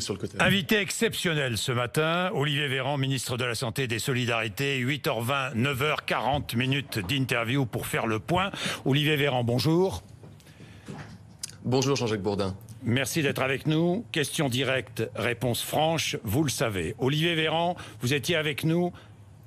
sur le côté. Invité exceptionnel ce matin, Olivier Véran, ministre de la Santé et des Solidarités, 8h20, 9h40 minutes d'interview pour faire le point. Olivier Véran, bonjour. Bonjour Jean-Jacques Bourdin. Merci d'être avec nous. Question directe, réponse franche, vous le savez. Olivier Véran, vous étiez avec nous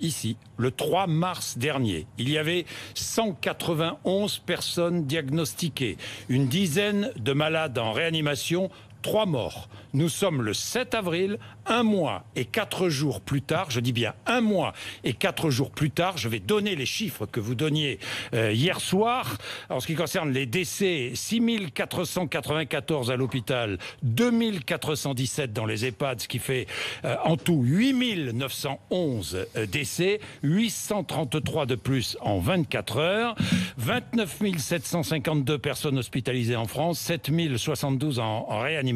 ici le 3 mars dernier. Il y avait 191 personnes diagnostiquées, une dizaine de malades en réanimation, trois morts. Nous sommes le 7 avril, un mois et quatre jours plus tard, je dis bien un mois et quatre jours plus tard, je vais donner les chiffres que vous donniez euh, hier soir. En ce qui concerne les décès, 6494 à l'hôpital, 2417 dans les EHPAD, ce qui fait euh, en tout 8911 euh, décès, 833 de plus en 24 heures, 29 752 personnes hospitalisées en France, 7072 en, en réanimation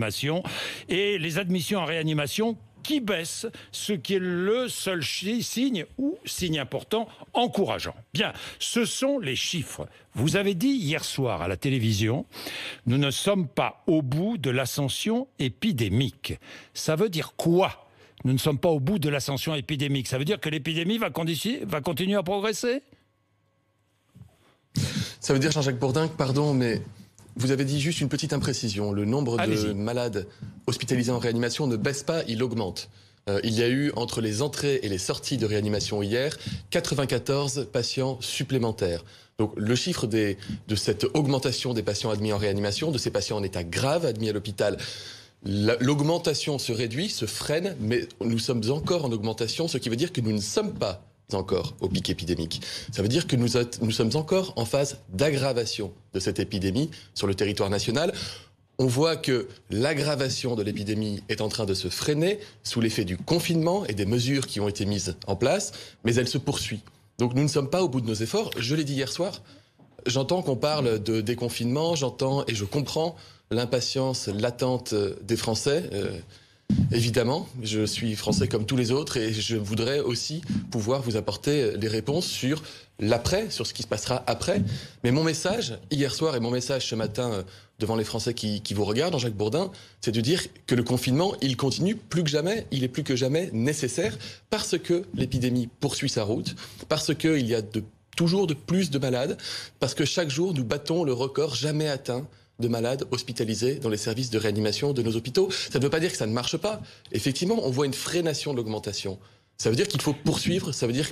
et les admissions en réanimation qui baissent, ce qui est le seul signe ou signe important encourageant. Bien, ce sont les chiffres. Vous avez dit hier soir à la télévision, nous ne sommes pas au bout de l'ascension épidémique. Ça veut dire quoi Nous ne sommes pas au bout de l'ascension épidémique. Ça veut dire que l'épidémie va, va continuer à progresser Ça veut dire, Jean-Jacques Bourdin, pardon, mais vous avez dit juste une petite imprécision. Le nombre de malades hospitalisés en réanimation ne baisse pas, il augmente. Euh, il y a eu, entre les entrées et les sorties de réanimation hier, 94 patients supplémentaires. Donc le chiffre de cette augmentation des patients admis en réanimation, de ces patients en état grave admis à l'hôpital, l'augmentation se réduit, se freine, mais nous sommes encore en augmentation, ce qui veut dire que nous ne sommes pas encore au pic épidémique. Ça veut dire que nous, sommes encore en phase d'aggravation de cette épidémie sur le territoire national. On voit que l'aggravation de l'épidémie est en train de se freiner sous l'effet du confinement et des mesures qui ont été mises en place, mais elle se poursuit. Donc nous ne sommes pas au bout de nos efforts. Je l'ai dit hier soir, j'entends qu'on parle de déconfinement, j'entends et je comprends l'impatience, l'attente des Français. Euh, Évidemment, je suis français comme tous les autres et je voudrais aussi pouvoir vous apporter des réponses sur l'après, sur ce qui se passera après. Mais mon message, hier soir et mon message ce matin euh, devant les Français qui, vous regardent, en jacques Bourdin, c'est de dire que le confinement, il continue plus que jamais, il est plus que jamais nécessaire parce que l'épidémie poursuit sa route, parce qu'il y a toujours de plus de malades, parce que chaque jour, nous battons le record jamais atteint de malades hospitalisés dans les services de réanimation de nos hôpitaux. Ça ne veut pas dire que ça ne marche pas. Effectivement, on voit une freination de l'augmentation. Ça veut dire qu'il faut poursuivre, ça veut dire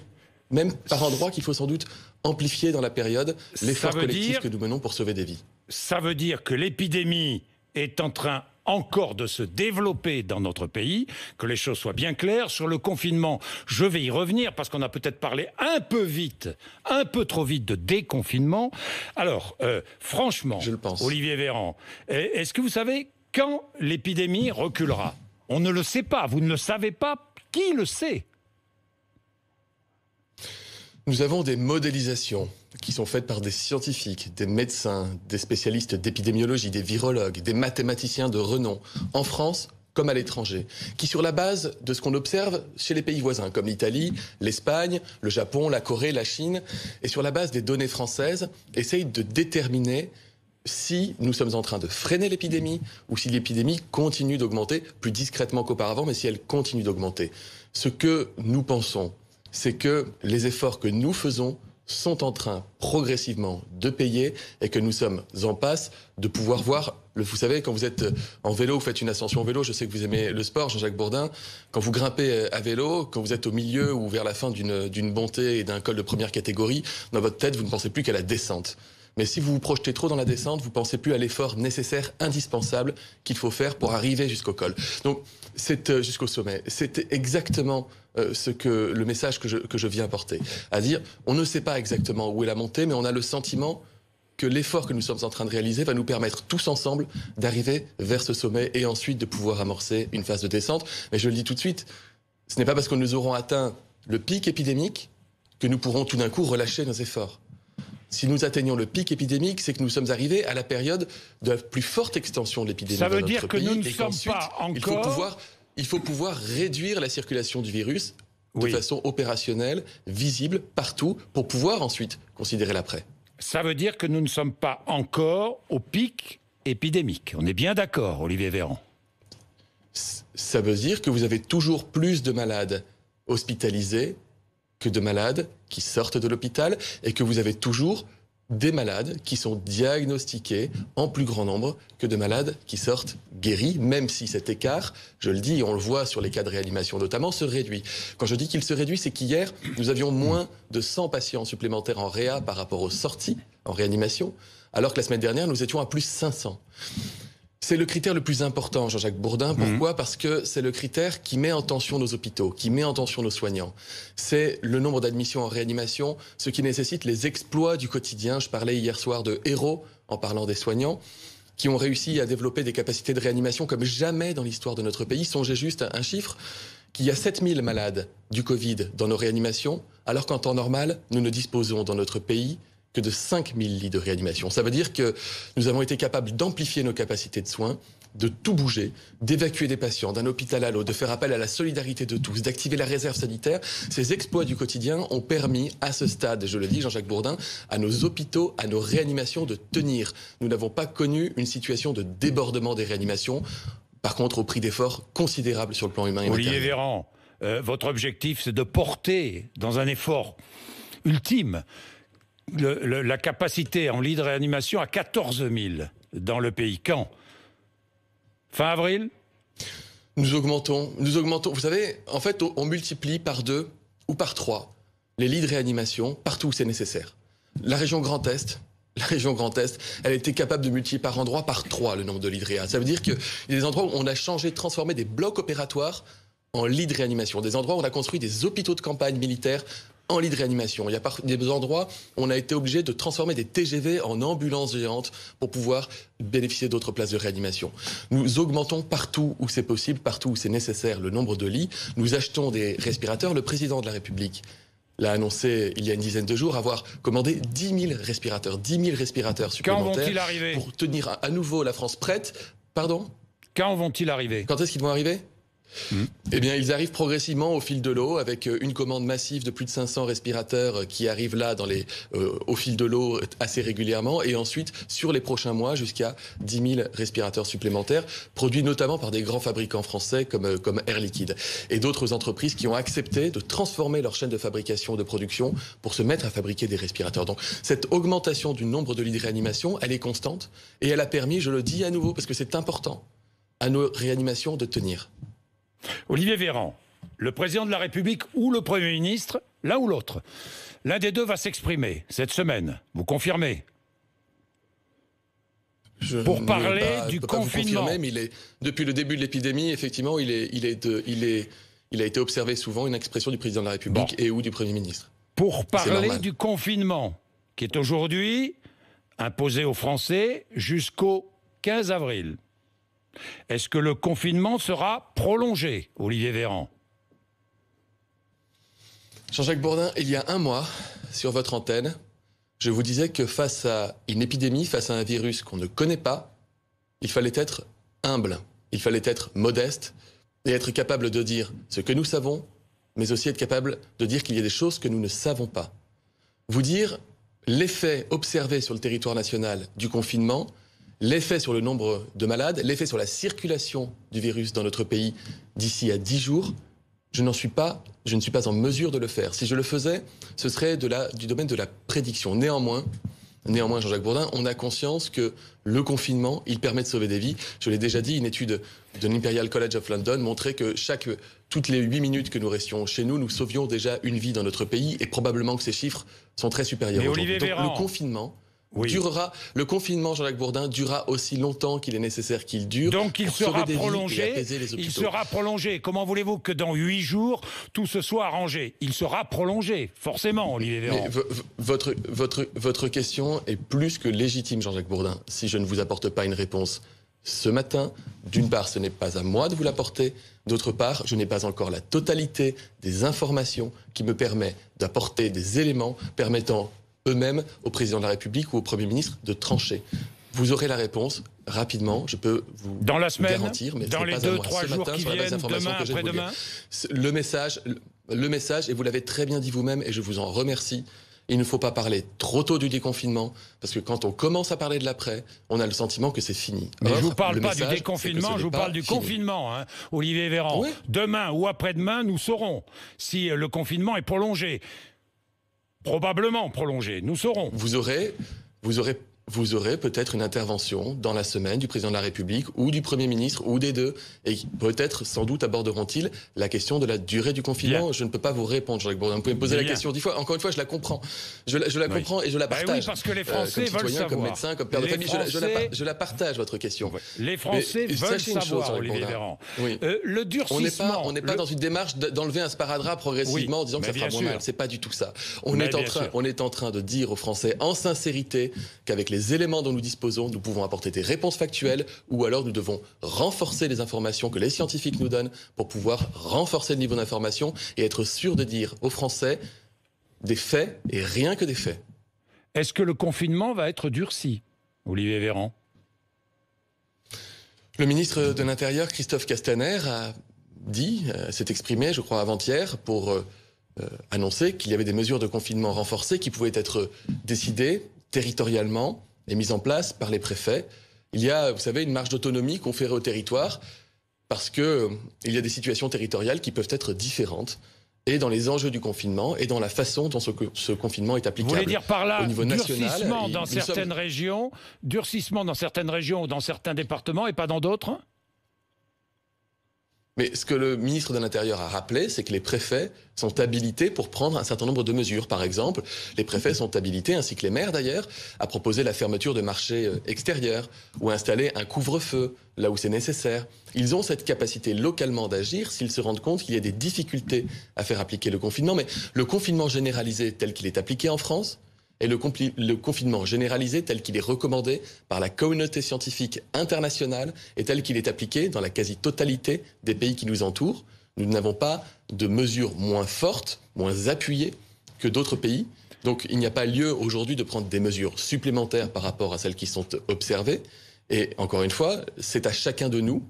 même par endroits qu'il faut sans doute amplifier dans la période l'effort collectif que nous menons pour sauver des vies. Ça veut dire que l'épidémie est en train encore de se développer dans notre pays, que les choses soient bien claires. Sur le confinement, je vais y revenir parce qu'on a peut-être parlé un peu vite, un peu trop vite de déconfinement. Alors, euh, franchement, Olivier Véran, est-ce que vous savez quand l'épidémie reculera On ne le sait pas, vous ne le savez pas, qui le sait nous avons des modélisations qui sont faites par des scientifiques, des médecins, des spécialistes d'épidémiologie, des virologues, des mathématiciens de renom, en France comme à l'étranger, qui sur la base de ce qu'on observe chez les pays voisins, comme l'Italie, l'Espagne, le Japon, la Corée, la Chine, et sur la base des données françaises, essayent de déterminer si nous sommes en train de freiner l'épidémie ou si l'épidémie continue d'augmenter plus discrètement qu'auparavant, mais si elle continue d'augmenter. Ce que nous pensons, c'est que les efforts que nous faisons sont en train progressivement de payer et que nous sommes en passe de pouvoir voir le, vous savez, quand vous êtes en vélo, vous faites une ascension en vélo, je sais que vous aimez le sport, Jean-Jacques Bourdin, quand vous grimpez à vélo, quand vous êtes au milieu ou vers la fin d'une bonté et d'un col de première catégorie, dans votre tête, vous ne pensez plus qu'à la descente. Mais si vous vous projetez trop dans la descente, vous pensez plus à l'effort nécessaire, indispensable qu'il faut faire pour arriver jusqu'au col. Donc, c'est euh, jusqu'au sommet. C'est exactement euh, ce que le message que je, que je viens porter. À dire, on ne sait pas exactement où est la montée, mais on a le sentiment que l'effort que nous sommes en train de réaliser va nous permettre tous ensemble d'arriver vers ce sommet et ensuite de pouvoir amorcer une phase de descente. Mais je le dis tout de suite, ce n'est pas parce que nous aurons atteint le pic épidémique que nous pourrons tout d'un coup relâcher nos efforts. Si nous atteignons le pic épidémique, c'est que nous sommes arrivés à la période de la plus forte extension de l'épidémie. Ça veut dire que nous ne sommes pas encore. Il faut pouvoir il faut pouvoir réduire la circulation du virus de façon opérationnelle, visible, partout, pour pouvoir ensuite considérer l'après. Ça veut dire que nous ne sommes pas encore au pic épidémique. On est bien d'accord, Olivier Véran. Ça veut dire que vous avez toujours plus de malades hospitalisés que de malades qui sortent de l'hôpital et que vous avez toujours des malades qui sont diagnostiqués en plus grand nombre que de malades qui sortent guéris, même si cet écart, je le dis, on le voit sur les cas de réanimation notamment, se réduit. Quand je dis qu'il se réduit, c'est qu'hier, nous avions moins de 100 patients supplémentaires en réa par rapport aux sorties en réanimation, alors que la semaine dernière, nous étions à plus 500. C'est le critère le plus important, Jean-Jacques Bourdin. Mhm. Pourquoi Parce que c'est le critère qui met en tension nos hôpitaux, qui met en tension nos soignants. C'est le nombre d'admissions en réanimation, ce qui nécessite les exploits du quotidien. Je parlais hier soir de héros en parlant des soignants qui ont réussi à développer des capacités de réanimation comme jamais dans l'histoire de notre pays. Songez juste à un chiffre, qu'il y a 7000 malades du Covid dans nos réanimations, alors qu'en temps normal, nous ne disposons dans notre pays que de 5000 lits de réanimation. Ça veut dire que nous avons été capables d'amplifier nos capacités de soins, de tout bouger, d'évacuer des patients d'un hôpital à l'autre, de faire appel à la solidarité de tous, d'activer la réserve sanitaire. Ces exploits du quotidien ont permis à ce stade, je le dis Jean-Jacques Bourdin, à nos hôpitaux, à nos réanimations de tenir. Nous n'avons pas connu une situation de débordement des réanimations, par contre au prix d'efforts considérables sur le plan humain et Olivier Véran, euh, votre objectif c'est de porter dans un effort ultime la capacité en lit de réanimation à 14 000 dans le pays. Quand Fin avril Nous augmentons, nous augmentons. Vous savez, en fait, on, multiplie par deux ou par trois les lits de réanimation partout où c'est nécessaire. La région Grand Est, la région Grand Est, elle était capable de multiplier par endroit par trois le nombre de lits de réa. Ça veut dire qu'il y a des endroits où on a changé, transformé des blocs opératoires en lits de réanimation, des endroits où on a construit des hôpitaux de campagne militaires en lit de réanimation. Il y a des endroits où on a été obligé de transformer des TGV en ambulances géantes pour pouvoir bénéficier d'autres places de réanimation. Nous augmentons partout où c'est possible, partout où c'est nécessaire le nombre de lits. Nous achetons des respirateurs. Le président de la République l'a annoncé il y a une dizaine de jours, avoir commandé 10 000 respirateurs, 10 000 respirateurs supplémentaires pour tenir à nouveau la France prête. Pardon Quand vont-ils arriver Quand est-ce qu'ils vont arriver eh bien, ils arrivent progressivement au fil de l'eau avec euh, une commande massive de plus de 500 respirateurs euh, qui arrivent là euh, au fil de l'eau assez régulièrement et ensuite sur les prochains mois jusqu'à 10 000 respirateurs supplémentaires produits notamment par des grands fabricants français comme, Air Liquide et d'autres entreprises qui ont accepté de transformer leur chaîne de fabrication de production pour se mettre à fabriquer des respirateurs. Donc cette augmentation du nombre de lits de réanimation, elle est constante et elle a permis, je le dis à nouveau parce que c'est important, à nos réanimations de tenir. Olivier Véran, le président de la République ou le Premier ministre, l'un ou l'autre, l'un des deux va s'exprimer cette semaine. Vous confirmez pour parler du confinement. il est, depuis le début de l'épidémie, effectivement, il, est, il, est euh, il, est, il a été observé souvent une expression du président de la République et ou du Premier ministre. Pour parler du confinement, qui est aujourd'hui imposé aux Français jusqu'au 15 avril. Est-ce que le confinement sera prolongé, Olivier Véran Jean-Jacques Bourdin, il y a un mois, sur votre antenne, je vous disais que face à une épidémie, face à un virus qu'on ne connaît pas, il fallait être humble, il fallait être modeste et être capable de dire ce que nous savons, mais aussi être capable de dire qu'il y a des choses que nous ne savons pas. Vous dire l'effet observé sur le territoire national du confinement, l'effet sur le nombre de malades, l'effet sur la circulation du virus dans notre pays d'ici à 10 jours, je n'en suis pas, je ne suis pas en mesure de le faire. Si je le faisais, ce serait du domaine de la prédiction. Néanmoins, Néanmoins, Jean-Jacques Bourdin, on a conscience que le confinement, il permet de sauver des vies. Je l'ai déjà dit, une étude de l'Imperial College of London montrait que chaque, toutes les 8 minutes que nous restions chez nous, nous sauvions déjà une vie dans notre pays et probablement que ces chiffres sont très supérieurs. Donc le confinement, durera. Le confinement, Jean-Jacques Bourdin, durera aussi longtemps qu'il est nécessaire qu'il dure. Donc il sera prolongé. Il sera prolongé. Comment voulez-vous que dans huit jours tout se soit arrangé Il sera prolongé, forcément, Olivier Véran. votre votre votre question est plus que légitime, Jean-Jacques Bourdin. Si je ne vous apporte pas une réponse ce matin. D'une part, ce n'est pas à moi de vous l'apporter. D'autre part, je n'ai pas encore la totalité des informations qui me permet d'apporter des éléments permettant eux-mêmes au président de la République ou au Premier ministre de trancher. Vous aurez la réponse rapidement, je peux vous dans la semaine, garantir, mais dans les pas deux, jours qui viennent, demain, après-demain. Le message, le message, et vous l'avez très bien dit vous-même, et je vous en remercie. Il ne faut pas parler trop tôt du déconfinement, parce que quand on commence à parler de l'après, on a le sentiment que c'est fini. Mais je ne vous parle pas du déconfinement, je vous parle du confinement, hein, Olivier Véran. Demain ou après-demain, nous saurons si euh, le confinement est prolongé probablement prolongé, nous saurons. Vous aurez, vous aurez vous aurez peut-être une intervention dans la semaine du président de la République ou du Premier ministre ou des deux. Et peut-être, sans doute, aborderont-ils la question de la durée du confinement. Je ne peux pas vous répondre, Jacques Bourdin. Vous pouvez me poser la question dix fois. Encore une fois, je la comprends. Je la, comprends et je la bah partage. parce que les euh, Français veulent citoyen, Comme médecin, comme père de famille, je, la, je, la, partage, votre question. Les Français veulent savoir, Olivier oui. Euh, le durcissement... On n'est pas, on pas dans une démarche d'enlever un sparadrap progressivement en disant que ça fera moins mal. C'est pas du tout ça. On est, en train, on est en train de dire aux Français, en sincérité, qu'avec les éléments dont nous disposons, nous pouvons apporter des réponses factuelles ou alors nous devons renforcer les informations que les scientifiques nous donnent pour pouvoir renforcer le niveau d'information et être sûr de dire aux Français des faits et rien que des faits. Est-ce que le confinement va être durci, Olivier Véran Le ministre de l'Intérieur, Christophe Castaner, a dit, euh, s'est exprimé, je crois, avant-hier, pour euh, euh, annoncer qu'il y avait des mesures de confinement renforcées qui pouvaient être décidées territorialement est mise en place par les préfets. Il y a, vous savez, une marge d'autonomie conférée au territoire parce que euh, il y a des situations territoriales qui peuvent être différentes et dans les enjeux du confinement et dans la façon dont ce, confinement est applicable. Vous voulez dire par là durcissement dans certaines régions, durcissement dans certaines régions ou dans certains départements et pas dans d'autres mais ce que le ministre de l'Intérieur a rappelé, c'est que les préfets sont habilités pour prendre un certain nombre de mesures. Par exemple, les préfets sont habilités, ainsi que les maires d'ailleurs, à proposer la fermeture de marchés euh, extérieurs ou à installer un couvre-feu là où c'est nécessaire. Ils ont cette capacité localement d'agir s'ils se rendent compte qu'il y a des difficultés à faire appliquer le confinement. Mais le confinement généralisé tel qu'il est appliqué en France, et le, le confinement généralisé tel qu'il est recommandé par la communauté scientifique internationale et tel qu'il est appliqué dans la quasi-totalité des pays qui nous entourent. Nous n'avons pas de mesures moins fortes, moins appuyées que d'autres pays. Donc il n'y a pas lieu aujourd'hui de prendre des mesures supplémentaires par rapport à celles qui sont observées. Et encore une fois, c'est à chacun de nous,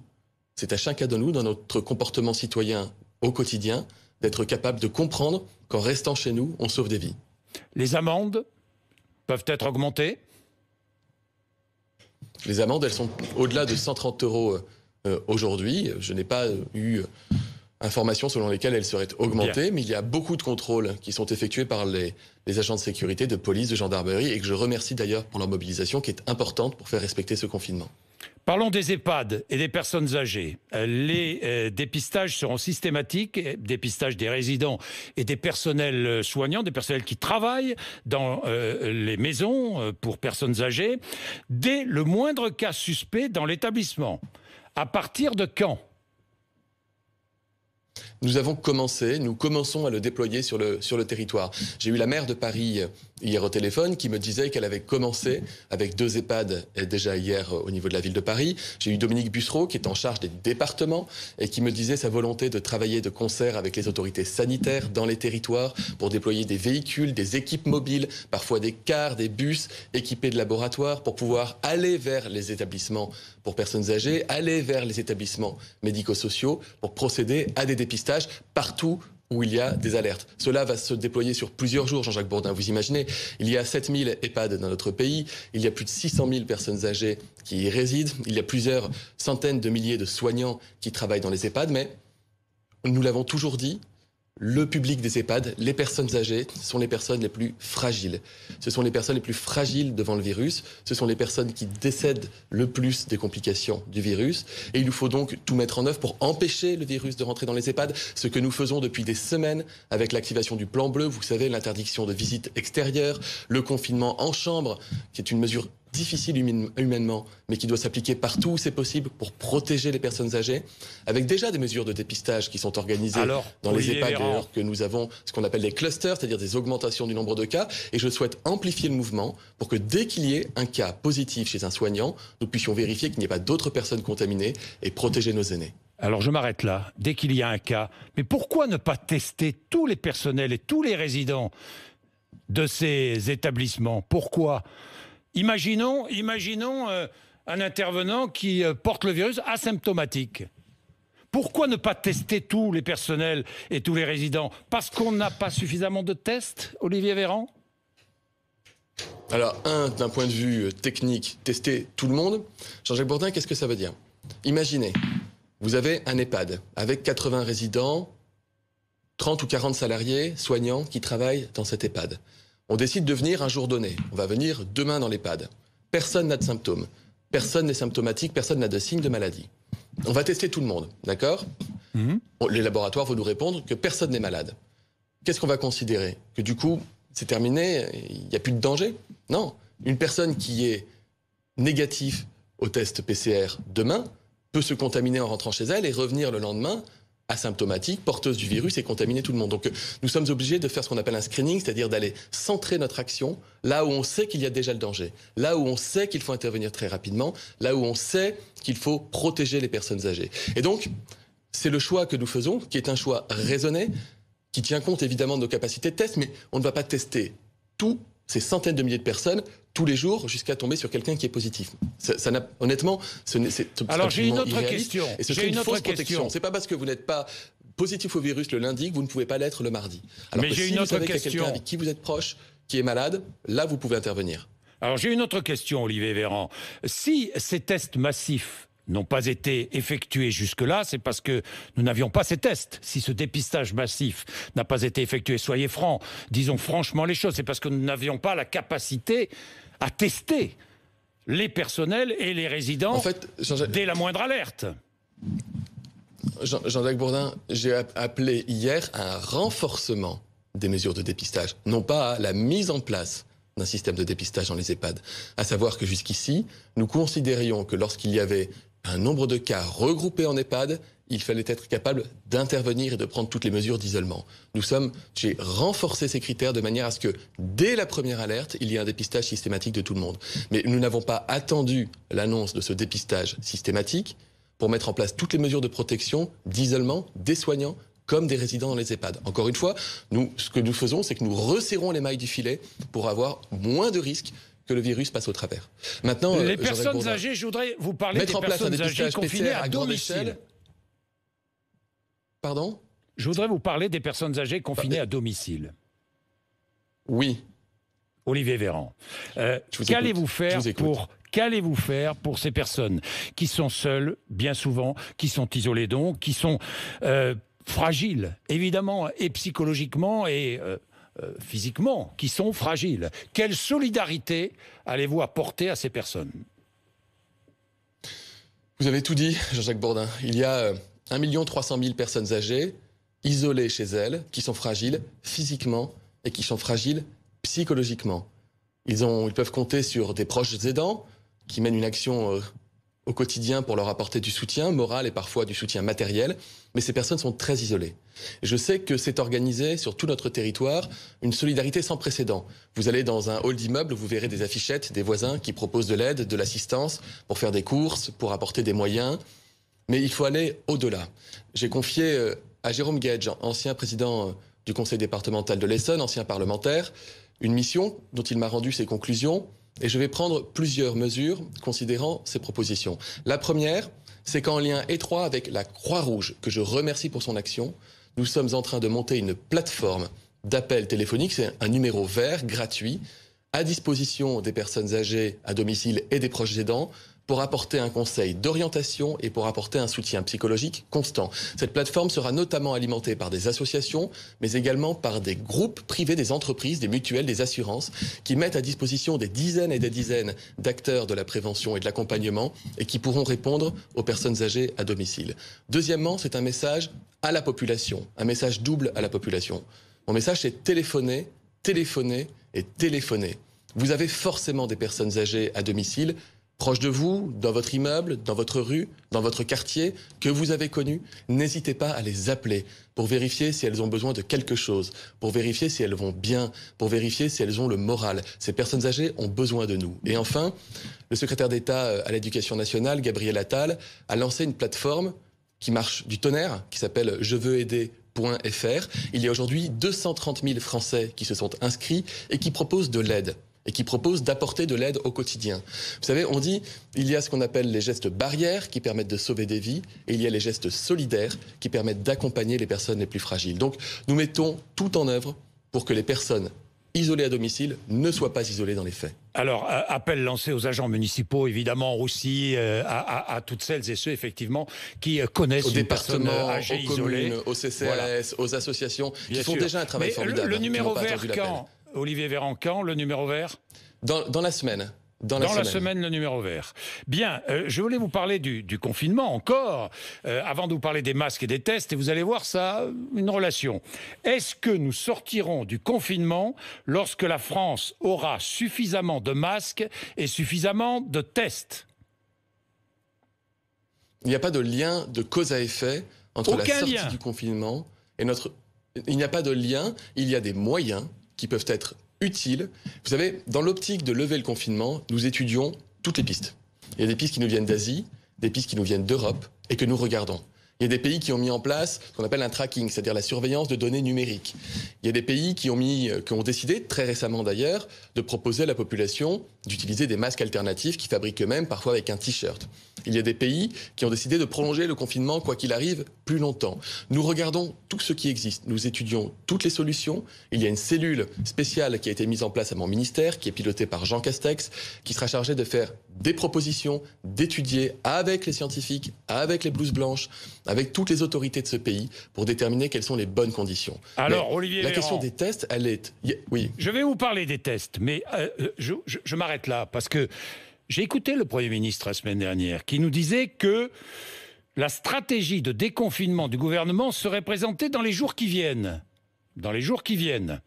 c'est à chacun de nous dans notre comportement citoyen au quotidien d'être capable de comprendre qu'en restant chez nous, on sauve des vies. Les amendes peuvent être augmentées Les amendes, elles sont au-delà de 130 euros euh, aujourd'hui. Je n'ai pas eu euh, information selon lesquelles elles seraient augmentées, mais il y a beaucoup de contrôles qui sont effectués par les, agents de sécurité, de police, de gendarmerie, et que je remercie d'ailleurs pour leur mobilisation qui est importante pour faire respecter ce confinement. Parlons des EHPAD et des personnes âgées. Euh, les euh, dépistages seront systématiques, dépistage des résidents et des personnels euh, soignants, des personnels qui travaillent dans les maisons pour personnes âgées, dès le moindre cas suspect dans l'établissement. À partir de quand nous avons commencé, nous commençons à le déployer sur le, sur le territoire. J'ai eu la maire de Paris hier au téléphone qui me disait qu'elle avait commencé avec deux EHPAD euh, déjà hier euh, au niveau de la ville de Paris. J'ai eu Dominique Bussereau qui est en charge des départements et qui me disait sa volonté de travailler de concert avec les autorités sanitaires dans les territoires pour déployer des véhicules, des équipes mobiles, parfois des cars, des bus équipés de laboratoires pour pouvoir aller vers les établissements pour personnes âgées, aller vers les établissements médico-sociaux pour procéder à des dépistages partout où il y a des alertes. Cela va se déployer sur plusieurs jours, Jean-Jacques Bourdin. Vous imaginez, il y a 7000 EHPAD dans notre pays, il y a plus de 600 000 personnes âgées qui y résident, il y a plusieurs centaines de milliers de soignants qui travaillent dans les EHPAD, mais nous l'avons toujours dit, le public des EHPAD, les personnes âgées, sont les personnes les plus fragiles. Ce sont les personnes les plus fragiles devant le virus. Ce sont les personnes qui décèdent le plus des complications du virus. Et il nous faut donc tout mettre en œuvre pour empêcher le virus de rentrer dans les EHPAD. Ce que nous faisons depuis des semaines avec l'activation du plan bleu, vous savez, l'interdiction de visites extérieures, le confinement en chambre, qui est une mesure difficile humainement, mais qui doit s'appliquer partout où c'est possible pour protéger les personnes âgées, avec déjà des mesures de dépistage qui sont organisées dans les EHPAD, alors que nous avons ce qu'on appelle des clusters, c'est-à-dire des augmentations du nombre de cas. Et je souhaite amplifier le mouvement pour que dès qu'il y ait un cas positif chez un soignant, nous puissions vérifier qu'il n'y ait pas d'autres personnes contaminées et protéger nos aînés. Alors je m'arrête là, dès qu'il y a un cas. Mais pourquoi ne pas tester tous les personnels et tous les résidents de ces établissements Pourquoi Imaginons, imaginons euh, un intervenant qui euh, porte le virus asymptomatique. Pourquoi ne pas tester tous les personnels et tous les résidents Parce qu'on n'a pas suffisamment de tests, Olivier Véran Alors, un, d'un point de vue euh, technique, tester tout le monde. Jean-Jacques Bourdin, qu'est-ce que ça veut dire Imaginez, vous avez un EHPAD avec 80 résidents, 30 ou 40 salariés, soignants, qui travaillent dans cet EHPAD. On décide de venir un jour donné. On va venir demain dans l'EHPAD. Personne n'a de symptômes. Personne n'est symptomatique. Personne n'a de signe de maladie. On va tester tout le monde, d'accord mhm. Les laboratoires vont nous répondre que personne n'est malade. Qu'est-ce qu'on va considérer Que du coup, c'est terminé, il n'y a plus de danger Non. Une personne qui est négative au test PCR demain peut se contaminer en rentrant chez elle et revenir le lendemain asymptomatique, porteuse du virus et contaminer tout le monde. Donc euh, nous sommes obligés de faire ce qu'on appelle un screening, c'est-à-dire d'aller centrer notre action là où on sait qu'il y a déjà le danger, là où on sait qu'il faut intervenir très rapidement, là où on sait qu'il faut protéger les personnes âgées. Et donc, c'est le choix que nous faisons, qui est un choix raisonné, qui tient compte évidemment de nos capacités de test, mais on ne va pas tester tous ces centaines de milliers de personnes tous les jours jusqu'à tomber sur quelqu'un qui est positif. Ça, ça honnêtement, ce n'est Alors j'ai une autre question. Et une, autre question. C'est pas parce que vous n'êtes pas positif au virus le lundi que vous ne pouvez pas l'être le mardi. Alors Mais j'ai si une vous autre question. quelqu'un avec qui vous êtes proche, qui est malade, là vous pouvez intervenir. Alors j'ai une autre question, Olivier Véran. Si ces tests massifs n'ont pas été effectués jusque-là, c'est parce que nous n'avions pas ces tests. Si ce dépistage massif n'a pas été effectué, soyez francs, disons franchement les choses, c'est parce que nous n'avions pas la capacité à tester les personnels et les résidents dès la moindre alerte. Jean-Jacques Bourdin, j'ai appelé hier à un renforcement des mesures de dépistage, non pas à la mise en place d'un système de dépistage dans les EHPAD. À savoir que jusqu'ici, nous considérions que lorsqu'il y avait un nombre de cas regroupés en EHPAD, il fallait être capable d'intervenir et de prendre toutes les mesures d'isolement. Nous sommes, j'ai renforcé ces critères de manière à ce que dès la première alerte, il y ait un dépistage systématique de tout le monde. Mais nous n'avons pas attendu l'annonce de ce dépistage systématique pour mettre en place toutes les mesures de protection, d'isolement des soignants comme des résidents dans les EHPAD. Encore une fois, nous, ce que nous faisons, c'est que nous resserrons les mailles du filet pour avoir moins de risques que le virus passe au travers. Maintenant, euh, les personnes âgées, je voudrais vous parler des personnes âgées confinées à, domicile. Pardon Je voudrais vous parler des personnes âgées confinées à domicile. Oui. Olivier Véran, euh, qu'allez-vous faire pour qu'allez-vous faire pour ces personnes qui sont seules, bien souvent, qui sont isolées donc, qui sont euh, fragiles, évidemment, et psychologiquement et euh, physiquement, qui sont fragiles. Quelle solidarité allez-vous apporter à ces personnes Vous avez tout dit, Jean-Jacques Bourdin. Il y a 1,3 euh, million de personnes âgées, isolées chez elles, qui sont fragiles physiquement et qui sont fragiles psychologiquement. Ils, ont, ils peuvent compter sur des proches aidants qui mènent une action euh, au quotidien pour leur apporter du soutien moral et parfois du soutien matériel, mais ces personnes sont très isolées. Je sais que c'est organisé sur tout notre territoire une solidarité sans précédent. Vous allez dans un hall d'immeuble, vous verrez des affichettes des voisins qui proposent de l'aide, de l'assistance pour faire des courses, pour apporter des moyens, mais il faut aller au-delà. J'ai confié euh, à Jérôme Gage, ancien président euh, du conseil départemental de l'Essonne, ancien parlementaire, une mission dont il m'a rendu ses conclusions et je vais prendre plusieurs mesures considérant ces propositions. La première, c'est qu'en lien étroit avec la Croix-Rouge, que je remercie pour son action, nous sommes en train de monter une plateforme d'appel téléphonique, c'est un numéro vert gratuit à disposition des personnes âgées à domicile et des proches aidants pour apporter un conseil d'orientation et pour apporter un soutien psychologique constant. Cette plateforme sera notamment alimentée par des associations, mais également par des groupes privés, des entreprises, des mutuelles, des assurances, qui mettent à disposition des dizaines et des dizaines d'acteurs de la prévention et de l'accompagnement et qui pourront répondre aux personnes âgées à domicile. Deuxièmement, c'est un message à la population, un message double à la population. Mon message, c'est téléphoner, téléphoner et téléphoner. Vous avez forcément des personnes âgées à domicile proche de vous, dans votre immeuble, dans votre rue, dans votre quartier, que vous avez connu, n'hésitez pas à les appeler pour vérifier si elles ont besoin de quelque chose, pour vérifier si elles vont bien, pour vérifier si elles ont le moral. Ces personnes âgées ont besoin de nous. Et enfin, le secrétaire d'État euh, à l'éducation nationale, Gabriel Attal, a lancé une plateforme qui marche du tonnerre, qui s'appelle Je veux Il y a aujourd'hui 230 000 Français qui se sont inscrits et qui proposent de l'aide et qui propose d'apporter de l'aide au quotidien. Vous savez, on dit, il y a ce qu'on appelle les gestes barrières qui permettent de sauver des vies, et il y a les gestes solidaires qui permettent d'accompagner les personnes les plus fragiles. Donc, nous mettons tout en œuvre pour que les personnes isolées à domicile ne soient pas isolées dans les faits. Alors, euh, appel lancé aux agents municipaux, évidemment, aussi euh, à, toutes celles et ceux, effectivement, qui euh, connaissent les personnes âgées aux communes, aux CCAS, aux associations, qui font déjà un travail formidable. Hein, le, le numéro vert, quand, Olivier Vérancan, le numéro vert dans, la semaine. Dans, la, semaine. le numéro vert. Bien, euh, je voulais vous parler du, confinement encore, euh, avant de vous parler des masques et des tests, et vous allez voir, ça une relation. Est-ce que nous sortirons du confinement lorsque la France aura suffisamment de masques et suffisamment de tests Il n'y a pas de lien de cause à effet entre la sortie du confinement et notre... Il n'y a pas de lien, il y a des moyens qui peuvent être utiles. Vous savez, dans l'optique de lever le confinement, nous étudions toutes les pistes. Il y a des pistes qui nous viennent d'Asie, des pistes qui nous viennent d'Europe et que nous regardons. Il y a des pays qui ont mis en place ce qu'on appelle un tracking, c'est-à-dire la surveillance de données numériques. Il y a des pays qui ont, mis, euh, qui ont décidé, très récemment d'ailleurs, de proposer à la population d'utiliser des masques alternatifs qu'ils fabriquent eux-mêmes, parfois avec un t-shirt. Il y a des pays qui ont décidé de prolonger le confinement, quoi qu'il arrive, plus longtemps. Nous regardons tout ce qui existe, nous étudions toutes les solutions. Il y a une cellule spéciale qui a été mise en place à mon ministère, qui est pilotée par Jean Castex, qui sera chargée de faire des propositions, d'étudier avec les scientifiques, avec les blouses blanches, avec toutes les autorités de ce pays, pour déterminer quelles sont les bonnes conditions. Alors, Olivier La question des tests, elle est... Oui. Je vais vous parler des tests, mais euh, euh, je, je m'arrête là, parce que j'ai écouté le Premier ministre la semaine dernière qui nous disait que la stratégie de déconfinement du gouvernement serait présentée dans les jours qui viennent. Dans les jours qui viennent.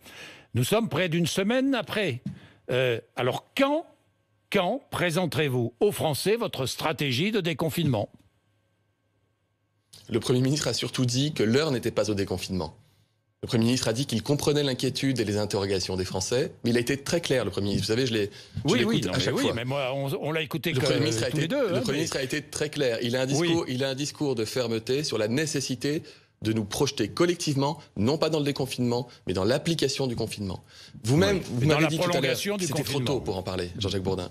Nous sommes près d'une semaine après. Euh, alors quand, quand présenterez-vous aux Français votre stratégie de déconfinement Le Premier ministre a surtout dit que l'heure n'était pas au déconfinement le Premier ministre a dit qu'il comprenait l'inquiétude et les interrogations des Français, mais il a été très clair, le Premier ministre. Vous savez, je l'ai oui, à chaque oui, fois. Mais moi, on, l'a écouté le Premier été, deux, hein, Le Premier ministre a été très clair. Il a, un discours, il a un discours de fermeté sur la nécessité de nous projeter collectivement, non pas dans le déconfinement, mais dans l'application du confinement. Vous-même, vous, m'avez dit tout à l'heure, c'était trop tôt pour en parler, Jean-Jacques Bourdin.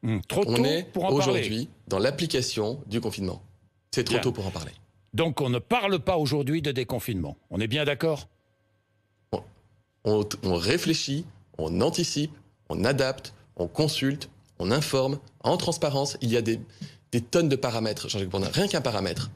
Mmh, trop on tôt pour en parler. aujourd'hui dans l'application du confinement. C'est trop tôt pour en parler. Donc on ne parle pas aujourd'hui de déconfinement. On est bien d'accord on, réfléchit, on anticipe, on adapte, on consulte, on informe, en transparence. Il y a des, tonnes de paramètres, Jean-Jacques Bourdin, rien qu'un paramètre.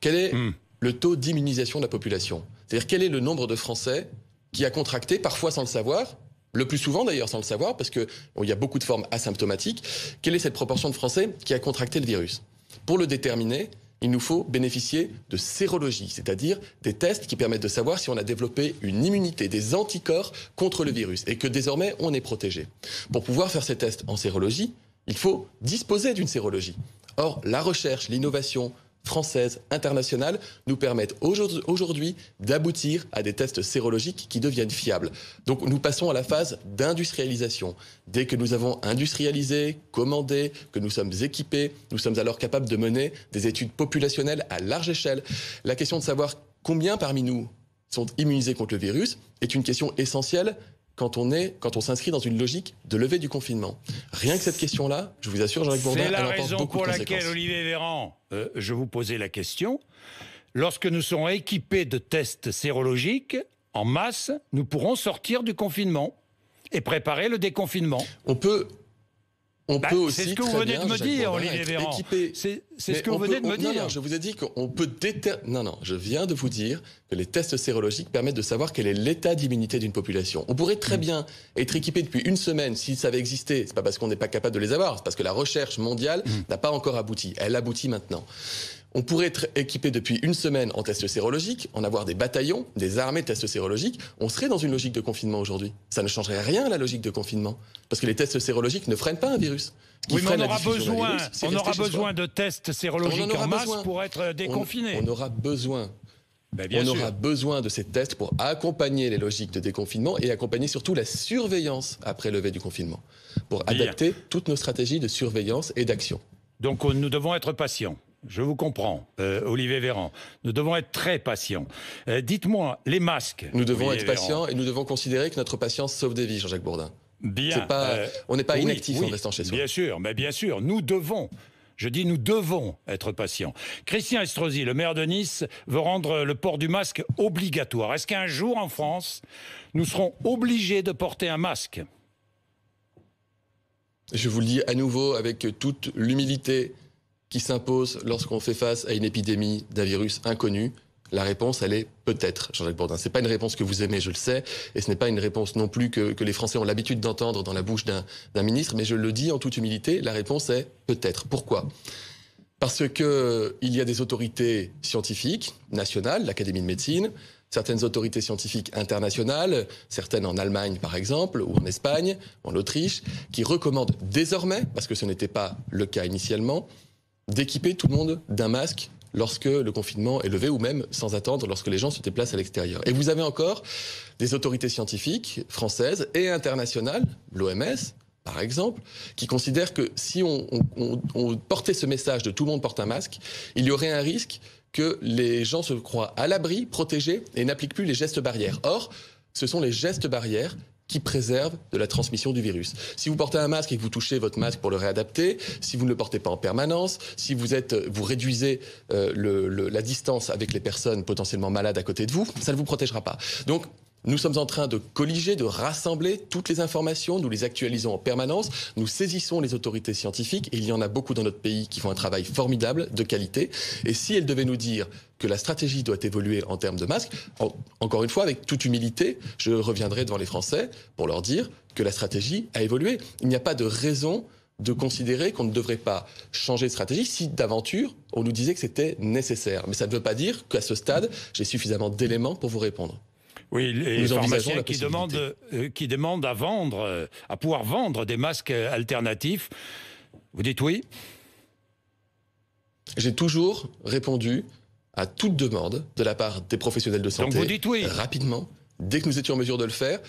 Quel est hmm. le taux d'immunisation de la population C'est-à-dire quel est le nombre de Français qui a contracté, parfois sans le savoir, le plus souvent d'ailleurs sans le savoir, parce qu'il y a beaucoup de formes asymptomatiques, quelle est cette proportion de Français qui a contracté le virus Pour le déterminer, il nous faut bénéficier de sérologie, c'est-à-dire des tests qui permettent de savoir si on a développé une immunité, des anticorps contre le virus et que désormais on est protégé. Pour pouvoir faire ces tests en sérologie, il faut disposer d'une sérologie. Or, la recherche, l'innovation, françaises, internationales, nous permettent aujourd'hui d'aboutir à des tests sérologiques qui deviennent fiables. Donc nous passons à la phase d'industrialisation. Dès que nous avons industrialisé, commandé, que nous sommes équipés, nous sommes alors capables de mener des études populationnelles à large échelle. La question de savoir combien parmi nous sont immunisés contre le virus est une question essentielle quand on est, quand on s'inscrit dans une logique de levée du confinement. Rien que cette question-là, je vous assure, Jean-Luc Bourdin, C'est la raison pour laquelle, Olivier Véran, euh, je vous posais la question. Lorsque nous serons équipés de tests sérologiques en masse, nous pourrons sortir du confinement et préparer le déconfinement. On peut on bah, peut aussi. C'est ce que vous venez de me dire, Olivier Véran. C'est ce que vous venez de me dire. Non, non, je vous ai dit qu'on peut déter... Non, non, je viens de vous dire que les tests sérologiques permettent de savoir quel est l'état d'immunité d'une population. On pourrait très mm. bien être équipé depuis une semaine s'ils avait existé. C'est pas parce qu'on n'est pas capable de les avoir, c'est parce que la recherche mondiale mm. n'a pas encore abouti. Elle aboutit maintenant. On pourrait être équipé depuis une semaine en tests sérologiques, en avoir des bataillons, des armées de tests sérologiques. On serait dans une logique de confinement aujourd'hui. Ça ne changerait rien à la logique de confinement. Parce que les tests sérologiques ne freinent pas un virus. oui, mais on aura besoin, on aura besoin de tests sérologiques en, masse pour être déconfiné. on, aura besoin ben, on aura besoin de ces tests pour accompagner les logiques de déconfinement et accompagner surtout la surveillance après levée du confinement, pour adapter toutes nos stratégies de surveillance et d'action. Donc nous devons être patients je vous comprends, euh, Olivier Véran. Nous devons être très patients. Euh, dites-moi, les masques. Nous devons être patients et nous devons considérer que notre patience sauve des vies, Jean-Jacques Bourdin. Bien. Euh, on n'est pas inactif en restant chez soi. Bien sûr, mais bien sûr, nous devons. Je dis nous devons être patients. Christian Estrosi, le maire de Nice, veut rendre le port du masque obligatoire. Est-ce qu'un jour en France, nous serons obligés de porter un masque Je vous le dis à nouveau avec toute l'humilité s'impose lorsqu'on fait face à une épidémie d'un virus inconnu la réponse, elle est peut-être, Jean-Jacques Bourdin. C'est pas une réponse que vous aimez, je le sais, et ce n'est pas une réponse non plus que, que les Français ont l'habitude d'entendre dans la bouche d'un ministre, mais je le dis en toute humilité, la réponse est peut-être. Pourquoi Parce que il y a des autorités scientifiques nationales, l'Académie de médecine, certaines autorités scientifiques internationales, certaines en Allemagne par exemple, ou en Espagne, en Autriche, qui recommandent désormais, parce que ce n'était pas le cas initialement, d'équiper tout le monde d'un masque lorsque le confinement est levé ou même sans attendre lorsque les gens se déplacent à l'extérieur. Et vous avez encore des autorités scientifiques françaises et internationales, l'OMS par exemple, qui considèrent que si on, portait ce message de tout le monde porte un masque, il y aurait un risque que les gens se croient à l'abri, protégés et n'appliquent plus les gestes barrières. Or, ce sont les gestes barrières qui préserve de la transmission du virus. Si vous portez un masque et que vous touchez votre masque pour le réadapter, si vous ne le portez pas en permanence, si vous êtes, euh, vous réduisez euh, le, la distance avec les personnes potentiellement malades à côté de vous, ça ne vous protégera pas. Donc nous sommes en train de colliger, de rassembler toutes les informations, nous les actualisons en permanence, nous saisissons les autorités scientifiques, il y en a beaucoup dans notre pays qui font un travail formidable, de qualité, et si elles devaient nous dire que la stratégie doit évoluer en termes de masques, encore une fois, avec toute humilité, je reviendrai devant les Français pour leur dire que la stratégie a évolué. Il n'y a pas de raison de considérer qu'on ne devrait pas changer de stratégie si d'aventure on nous disait que c'était nécessaire. Mais ça ne veut pas dire qu'à ce stade, j'ai suffisamment d'éléments pour vous répondre. Oui, les pharmaciens qui demandent, euh, qui demandent à vendre, euh, à pouvoir vendre des masques alternatifs. Vous dites oui J'ai toujours répondu à toute demande de la part des professionnels de santé. Donc vous dites oui Rapidement, dès que nous étions en mesure de le faire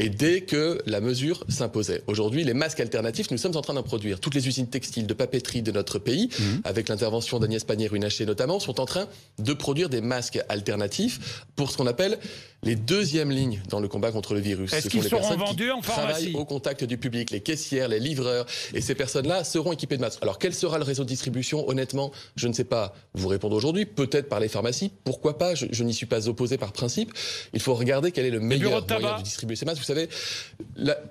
et dès que la mesure s'imposait. Aujourd'hui, les masques alternatifs, nous sommes en train d'en produire. Toutes les usines textiles, de papeterie de notre pays, mhm. avec l'intervention d'Agnès Pannier-Runacher notamment, sont en train de produire des masques alternatifs pour ce qu'on appelle les deuxièmes lignes dans le combat contre le virus. Est-ce qu'ils seront vendus en pharmacie au contact du public, les caissières, les livreurs, et ces personnes-là seront équipées de masques. Alors quel sera le réseau de distribution Honnêtement, je ne sais pas vous répondre aujourd'hui. Peut-être par les pharmacies, pourquoi pas Je, n'y suis pas opposé par principe. Il faut regarder quel est le meilleur moyen de distribuer ces masques. Vous savez,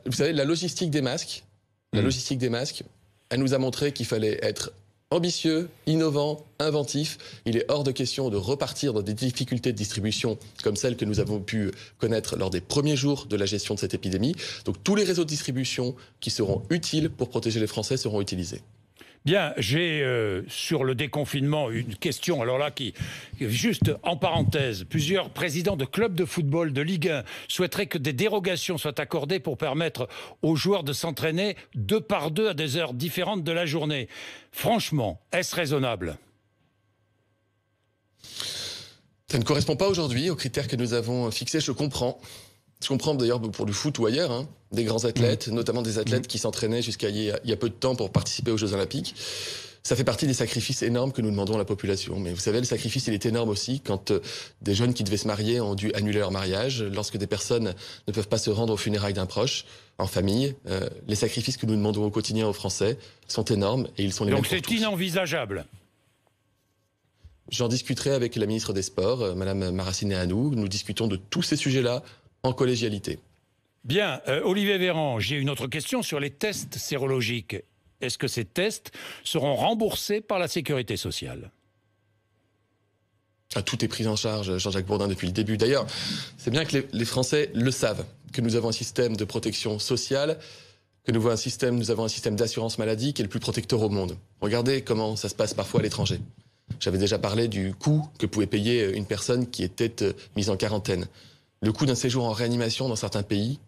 vous savez, la logistique des masques, la mmh. logistique des masques, elle nous a montré qu'il fallait être Ambitieux, innovant, inventif, il est hors de question de repartir dans des difficultés de distribution comme celles que nous avons pu connaître lors des premiers jours de la gestion de cette épidémie. Donc tous les réseaux de distribution qui seront utiles pour protéger les Français seront utilisés. Bien, j'ai euh, sur le déconfinement une question, alors là, qui, juste en parenthèse, plusieurs présidents de clubs de football de Ligue 1 souhaiteraient que des dérogations soient accordées pour permettre aux joueurs de s'entraîner deux par deux à des heures différentes de la journée. Franchement, est-ce raisonnable ça ne correspond pas aujourd'hui aux critères que nous avons fixés, je comprends ce qu'on prend d'ailleurs pour le foot ou ailleurs, hein, des grands athlètes, mmh. notamment des athlètes mmh. qui s'entraînaient jusqu'à il, y, a, peu de temps pour participer aux Jeux Olympiques. Ça fait partie des sacrifices énormes que nous demandons à la population. Mais vous savez, le sacrifice, il est énorme aussi quand euh, des jeunes qui devaient se marier ont dû annuler leur mariage, lorsque des personnes ne peuvent pas se rendre aux funérailles d'un proche, en famille. Euh, les sacrifices que nous demandons au quotidien aux Français sont énormes et ils sont les Donc c'est inenvisageable. J'en discuterai avec la ministre des Sports, euh, Madame Maraciné Anou. Nous discutons de tous ces sujets-là en collégialité. Bien, euh, Olivier Véran, j'ai une autre question sur les tests sérologiques. Est-ce que ces tests seront remboursés par la sécurité sociale ah, tout est pris en charge, Jean-Jacques Bourdin, depuis le début. D'ailleurs, c'est bien que les, Français le savent, que nous avons un système de protection sociale, que nous avons un système d'assurance maladie qui est le plus protecteur au monde. Regardez comment ça se passe parfois à l'étranger. J'avais déjà parlé du coût que pouvait payer une personne qui était euh, mise en quarantaine le coût d'un séjour en réanimation dans certains pays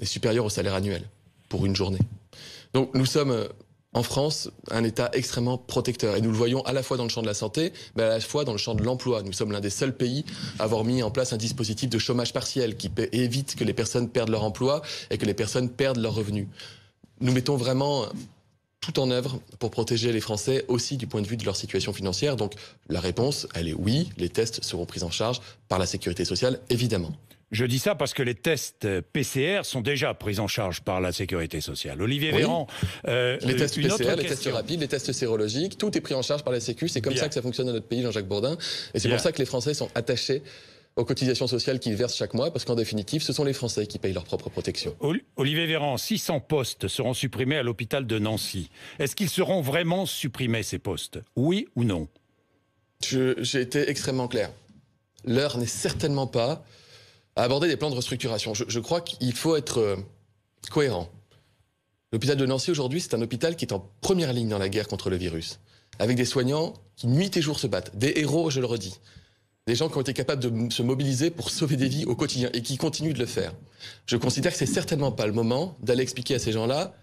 est supérieur au salaire annuel pour une journée. Donc nous sommes euh, en France un État extrêmement protecteur et nous le voyons à la fois dans le champ de la santé, mais à la fois dans le champ de l'emploi. Nous sommes l'un des seuls pays à avoir mis en place un dispositif de chômage partiel qui évite que les personnes perdent leur emploi et que les personnes perdent leurs revenus. Nous mettons vraiment euh, tout en œuvre pour protéger les Français aussi du point de vue de leur situation financière. Donc la réponse, elle est oui, les tests seront pris en charge par la sécurité sociale, évidemment. Je dis ça parce que les tests PCR sont déjà pris en charge par la sécurité sociale. Olivier Véran, euh, euh, les tests PCR, les tests rapides, les tests sérologiques, tout est pris en charge par la Sécu. C'est comme ça que ça fonctionne dans notre pays, Jean-Jacques Bourdin. Et c'est pour ça que les Français sont attachés aux cotisations sociales qu'ils versent chaque mois, parce qu'en définitive, ce sont les Français qui payent leur propre protection. Olivier Véran, 600 postes seront supprimés à l'hôpital de Nancy. Est-ce qu'ils seront vraiment supprimés, ces postes Oui ou non J'ai été extrêmement clair. L'heure n'est certainement pas à aborder des plans de restructuration. Je, crois qu'il faut être euh, cohérent. L'hôpital de Nancy aujourd'hui, c'est un hôpital qui est en première ligne dans la guerre contre le virus, avec des soignants qui nuit et jour se battent, des héros, je le redis, des gens qui ont été capables de se mobiliser pour sauver des vies au quotidien et qui continuent de le faire. Je considère que c'est certainement pas le moment d'aller expliquer à ces gens-là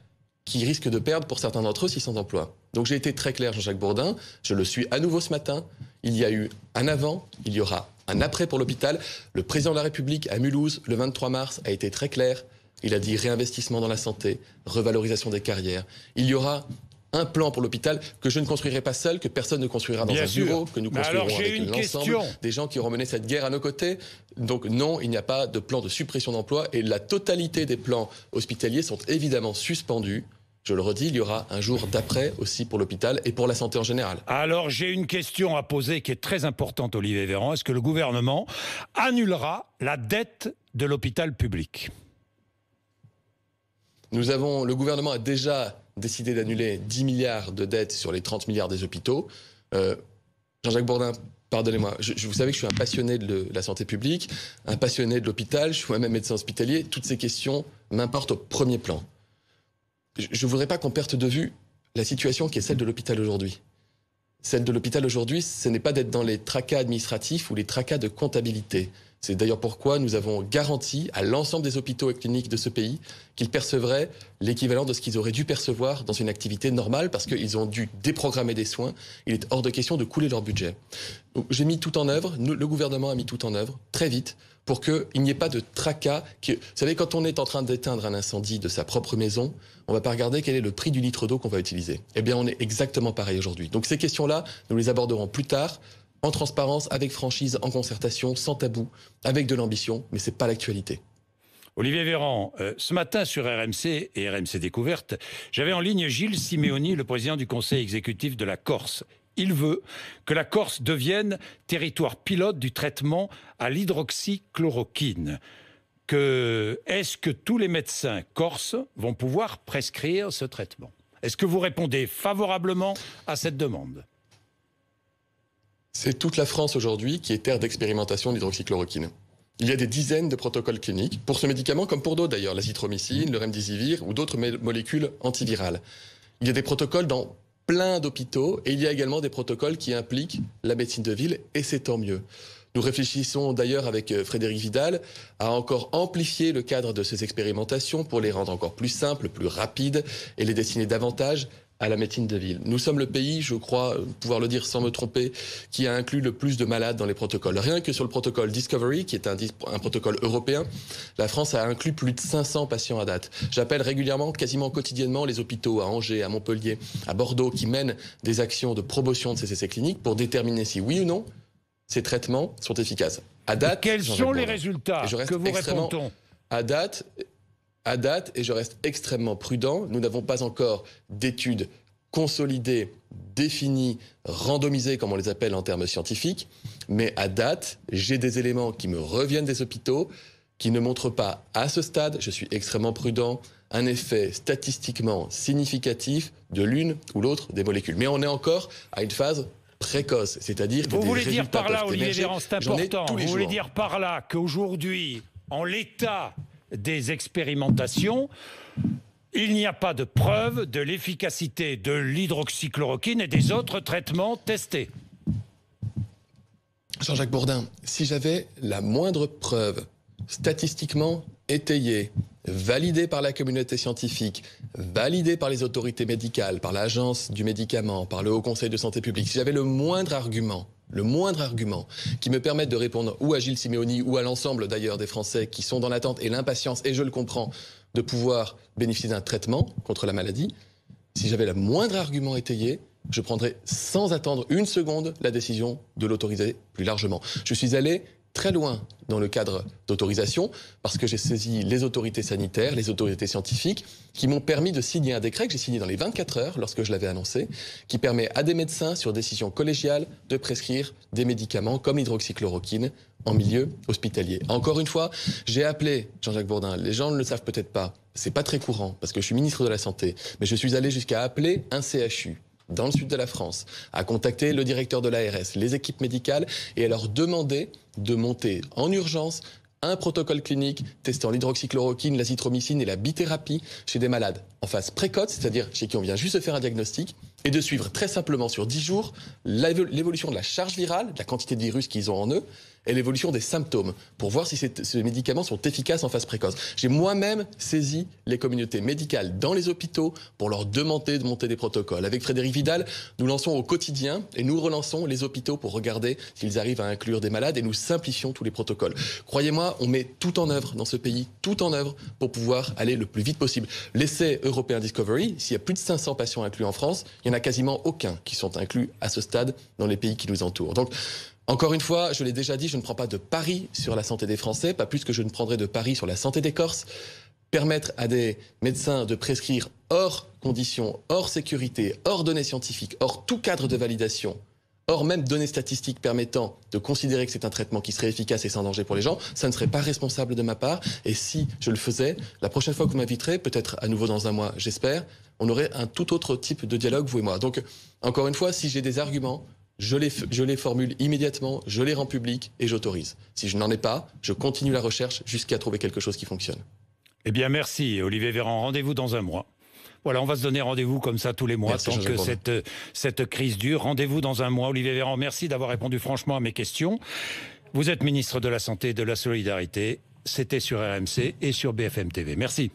qui risquent de perdre pour certains d'entre eux s'ils emplois. emploi. Donc j'ai été très clair, Jean-Jacques Bourdin, je le suis à nouveau ce matin. Il y a eu un avant, il y aura un après pour l'hôpital. Le président de la République à Mulhouse, le 23 mars, a été très clair. Il a dit réinvestissement dans la santé, revalorisation des carrières. Il y aura un plan pour l'hôpital que je ne construirai pas seul, que personne ne construira dans un bureau, que nous construirons avec l'ensemble des gens qui auront mené cette guerre à nos côtés. Donc non, il n'y a pas de plan de suppression d'emplois et la totalité des plans hospitaliers sont évidemment suspendus. Je le redis, il y aura un jour d'après aussi pour l'hôpital et pour la santé en général. Alors j'ai une question à poser qui est très importante, Olivier Véran. Est-ce que le gouvernement annulera la dette de l'hôpital public Nous avons, le gouvernement a déjà décidé d'annuler 10 milliards de dettes sur les 30 milliards des hôpitaux. Euh, Jean-Jacques Bourdin, pardonnez-moi, vous savez que je suis un passionné de, de la santé publique, un passionné de l'hôpital, je suis moi-même médecin hospitalier, toutes ces questions m'importent au premier plan je ne voudrais pas qu'on perde de vue la situation qui est celle de l'hôpital aujourd'hui. Celle de l'hôpital aujourd'hui, ce n'est pas d'être dans les tracas administratifs ou les tracas de comptabilité. C'est d'ailleurs pourquoi nous avons garanti à l'ensemble des hôpitaux et cliniques de ce pays qu'ils percevraient l'équivalent de ce qu'ils auraient dû percevoir dans une activité normale parce qu'ils ont dû déprogrammer des soins. Il est hors de question de couler leur budget. J'ai mis tout en œuvre, le gouvernement a mis tout en œuvre très vite pour qu'il n'y ait pas de tracas. vous savez, quand on est en train d'éteindre un incendie de sa propre maison, on ne va pas regarder quel est le prix du litre d'eau qu'on va utiliser. Eh bien, on est exactement pareil aujourd'hui. Donc ces questions-là, nous les aborderons plus tard en transparence, avec franchise, en concertation, sans tabou, avec de l'ambition, mais ce c'est pas l'actualité. Olivier Véran, euh, ce matin sur RMC et RMC Découverte, j'avais en ligne Gilles Simeoni, le président du conseil exécutif de la Corse. Il veut que la Corse devienne territoire pilote du traitement à l'hydroxychloroquine. est-ce que tous les médecins corses vont pouvoir prescrire ce traitement Est-ce que vous répondez favorablement à cette demande c'est toute la France aujourd'hui qui est terre d'expérimentation d'hydroxychloroquine. Il y a des dizaines de protocoles cliniques pour ce médicament, comme pour d'autres d'ailleurs, l'azithromycine, le remdesivir ou d'autres molécules antivirales. Il y a des protocoles dans plein d'hôpitaux et il y a également des protocoles qui impliquent la médecine de ville et c'est tant mieux. Nous réfléchissons d'ailleurs avec euh, Frédéric Vidal à encore amplifier le cadre de ces expérimentations pour les rendre encore plus simples, plus rapides et les dessiner davantage à la médecine de ville. Nous sommes le pays, je crois euh, pouvoir le dire sans me tromper, qui a inclus le plus de malades dans les protocoles. Rien que sur le protocole Discovery, qui est un, un protocole européen, la France a inclus plus de 500 patients à date. J'appelle régulièrement, quasiment quotidiennement, les hôpitaux à Angers, à Montpellier, à Bordeaux, qui mènent des actions de promotion de ces essais cliniques pour déterminer si oui ou non ces traitements sont efficaces. À date, quels sont les résultats que vous répondons À date, à date, et je reste extrêmement prudent, nous n'avons pas encore d'études consolidées, définies, randomisées, comme on les appelle en termes scientifiques, mais à date, j'ai des éléments qui me reviennent des hôpitaux, qui ne montrent pas à ce stade, je suis extrêmement prudent, un effet statistiquement significatif de l'une ou l'autre des molécules. Mais on est encore à une phase précoce, c'est-à-dire que vous voulez dire par là, Olivier Véran, c'est important. Vous voulez dire par là qu'aujourd'hui, en l'état des expérimentations. Il n'y a pas de preuve de l'efficacité de l'hydroxychloroquine et des autres traitements testés. Jean-Jacques Bourdin, si j'avais la moindre preuve statistiquement étayée, validée par la communauté scientifique, validée par les autorités médicales, par l'agence du médicament, par le Haut Conseil de santé publique, si j'avais le moindre argument le moindre argument qui me permette de répondre ou à Gilles Simeoni ou à l'ensemble d'ailleurs des Français qui sont dans l'attente et l'impatience, et je le comprends, de pouvoir bénéficier d'un traitement contre la maladie, si j'avais le moindre argument étayé, je prendrais sans attendre une seconde la décision de l'autoriser plus largement. Je suis allé très loin dans le cadre d'autorisation, parce que j'ai saisi les autorités sanitaires, les autorités scientifiques, qui m'ont permis de signer un décret que j'ai signé dans les 24 heures lorsque je l'avais annoncé, qui permet à des médecins, sur décision collégiale, de prescrire des médicaments comme hydroxychloroquine en milieu hospitalier. Encore une fois, j'ai appelé Jean-Jacques Bourdin, les gens ne le savent peut-être pas, c'est pas très courant, parce que je suis ministre de la Santé, mais je suis allé jusqu'à appeler un CHU dans le sud de la France, à contacter le directeur de l'ARS, les équipes médicales, et à leur demander de monter en urgence un protocole clinique testant l'hydroxychloroquine, l'azithromycine et la bithérapie chez des malades en phase précoce, c'est-à-dire chez qui on vient juste de faire un diagnostic, et de suivre très simplement sur 10 jours l'évolution de la charge virale, la quantité de virus qu'ils ont en eux, et l'évolution des symptômes pour voir si ces, médicaments sont efficaces en phase précoce. J'ai moi-même saisi les communautés médicales dans les hôpitaux pour leur demander de monter des protocoles. Avec Frédéric Vidal, nous lançons au quotidien et nous relançons les hôpitaux pour regarder s'ils arrivent à inclure des malades et nous simplifions tous les protocoles. Croyez-moi, on met tout en œuvre dans ce pays, tout en œuvre pour pouvoir aller le plus vite possible. L'essai européen Discovery, s'il y a plus de 500 patients inclus en France, il n'y en a quasiment aucun qui sont inclus à ce stade dans les pays qui nous entourent. Donc, encore une fois, je l'ai déjà dit, je ne prends pas de pari sur la santé des Français, pas plus que je ne prendrai de pari sur la santé des Corses. Permettre à des médecins de prescrire hors conditions, hors sécurité, hors données scientifiques, hors tout cadre de validation, hors même données statistiques permettant de considérer que c'est un traitement qui serait efficace et sans danger pour les gens, ça ne serait pas responsable de ma part. Et si je le faisais, la prochaine fois que vous m'inviterez, peut-être à nouveau dans un mois, j'espère, on aurait un tout autre type de dialogue, vous et moi. Donc, encore une fois, si j'ai des arguments je les, formule immédiatement, je les rends publics et j'autorise. Si je n'en ai pas, je continue la recherche jusqu'à trouver quelque chose qui fonctionne. Eh bien, merci, Olivier Véran. Rendez-vous dans un mois. Voilà, on va se donner rendez-vous comme ça tous les mois tant que cette, cette crise dure. Rendez-vous dans un mois. Olivier Véran, merci d'avoir répondu franchement à mes questions. Vous êtes ministre de la Santé et de la Solidarité. C'était sur RMC et sur BFM TV. Merci.